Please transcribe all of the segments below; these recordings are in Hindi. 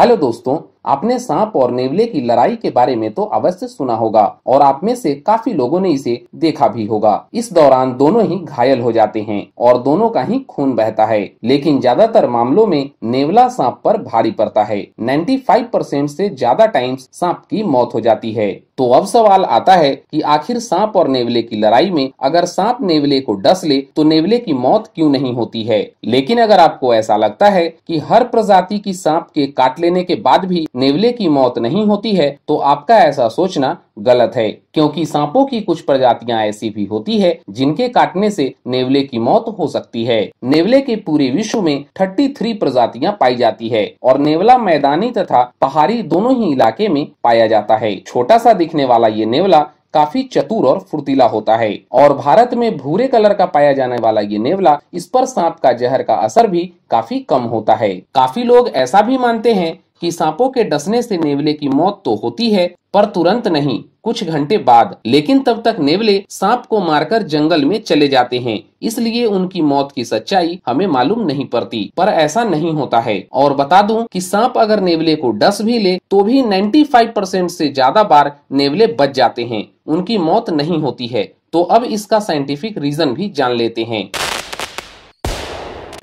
हेलो दोस्तों आपने सांप और नेवले की लड़ाई के बारे में तो अवश्य सुना होगा और आप में से काफी लोगों ने इसे देखा भी होगा इस दौरान दोनों ही घायल हो जाते हैं और दोनों का ही खून बहता है लेकिन ज्यादातर मामलों में नेवला सांप पर भारी पड़ता है 95 परसेंट ऐसी ज्यादा टाइम्स सांप की मौत हो जाती है तो अब सवाल आता है कि आखिर सांप और नेवले की लड़ाई में अगर सांप नेवले को डस ले तो नेवले की मौत क्यों नहीं होती है लेकिन अगर आपको ऐसा लगता है कि हर प्रजाति की सांप के काट लेने के बाद भी नेवले की मौत नहीं होती है तो आपका ऐसा सोचना गलत है क्योंकि सांपों की कुछ प्रजातियां ऐसी भी होती है जिनके काटने से नेवले की मौत हो सकती है नेवले के पूरे विश्व में 33 प्रजातियाँ पाई जाती है और नेवला मैदानी तथा पहाड़ी दोनों ही इलाके में पाया जाता है छोटा सा दिखने वाला ये नेवला काफी चतुर और फुर्तीला होता है और भारत में भूरे कलर का पाया जाने वाला ये नेवला इस पर सांप का जहर का असर भी काफी कम होता है काफी लोग ऐसा भी मानते हैं कि सांपों के डसने से नेवले की मौत तो होती है पर तुरंत नहीं कुछ घंटे बाद लेकिन तब तक नेवले सांप को मारकर जंगल में चले जाते हैं इसलिए उनकी मौत की सच्चाई हमें मालूम नहीं पड़ती पर ऐसा नहीं होता है और बता दूं कि सांप अगर नेवले को डस भी ले तो भी 95 परसेंट से ज्यादा बार नेवले बच जाते हैं उनकी मौत नहीं होती है तो अब इसका साइंटिफिक रीजन भी जान लेते हैं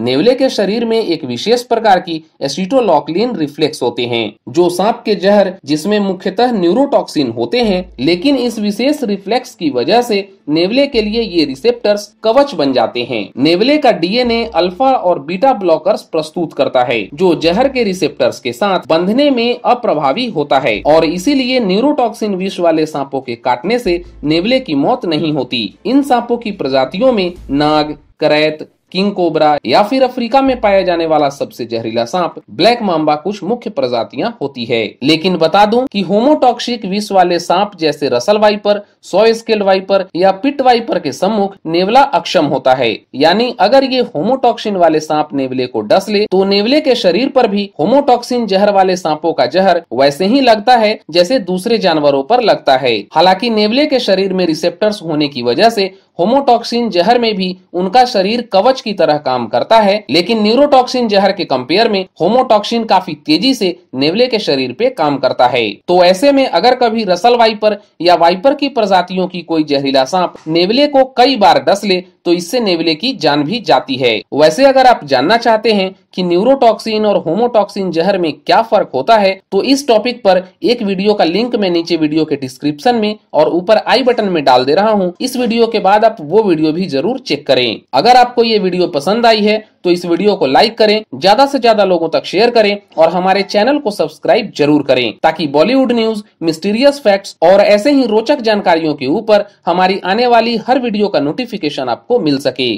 नेवले के शरीर में एक विशेष प्रकार की एसिटोलॉकलिन रिफ्लेक्स होते हैं जो सांप के जहर जिसमें मुख्यतः न्यूरोटॉक्सिन होते हैं लेकिन इस विशेष रिफ्लेक्स की वजह से नेवले के लिए ये रिसेप्टर्स कवच बन जाते हैं नेवले का डीएनए अल्फा और बीटा ब्लॉकर्स प्रस्तुत करता है जो जहर के रिसेप्टर्स के साथ बंधने में अप्रभावी होता है और इसीलिए न्यूरोटॉक्सिन विष वाले सांपों के काटने से नेवले की मौत नहीं होती इन सांपों की प्रजातियों में नाग करैत किंग कोबरा या फिर अफ्रीका में पाया जाने वाला सबसे जहरीला सांप ब्लैक माम्बा कुछ मुख्य प्रजातियां होती है लेकिन बता दूं कि होमोटॉक्सिक विष वाले सांप जैसे Russell viper saw scale viper या पिट वाइपर के सम्मुख नेवला अक्षम होता है यानी अगर ये होमोटॉक्सिन वाले सांप नेवले को डस ले तो नेवले के शरीर पर भी होमोटॉक्सिन जहर वाले सांपों का जहर वैसे ही लगता है जैसे दूसरे जानवरों पर लगता है हालांकि नेवले के शरीर में रिसेप्टर्स होने की वजह से होमोटॉक्सिन जहर में भी उनका शरीर कवच की तरह काम करता है लेकिन न्यूरोटॉक्सिन जहर के कंपेयर में होमोटॉक्सिन काफी तेजी से नेवले के शरीर पे काम करता है तो ऐसे में अगर कभी रसल वाइपर या वाइपर की प्रजातियों की कोई जहरीला सांप नेवले को कई बार डस ले तो इससे नेवले की जान भी जाती है वैसे अगर आप जानना चाहते हैं कि न्यूरोटॉक्सिन और होमोटॉक्सिन जहर में क्या फर्क होता है तो इस टॉपिक पर एक वीडियो का लिंक मैं नीचे वीडियो के डिस्क्रिप्शन में और ऊपर आई बटन में डाल दे रहा हूँ इस वीडियो के बाद आप वो वीडियो भी जरूर चेक करें अगर आपको ये वीडियो पसंद आई है तो इस वीडियो को लाइक करें ज्यादा से ज्यादा लोगों तक शेयर करें और हमारे चैनल को सब्सक्राइब जरूर करें ताकि बॉलीवुड न्यूज मिस्टीरियस फैक्ट्स और ऐसे ही रोचक जानकारियों के ऊपर हमारी आने वाली हर वीडियो का नोटिफिकेशन आपको मिल सके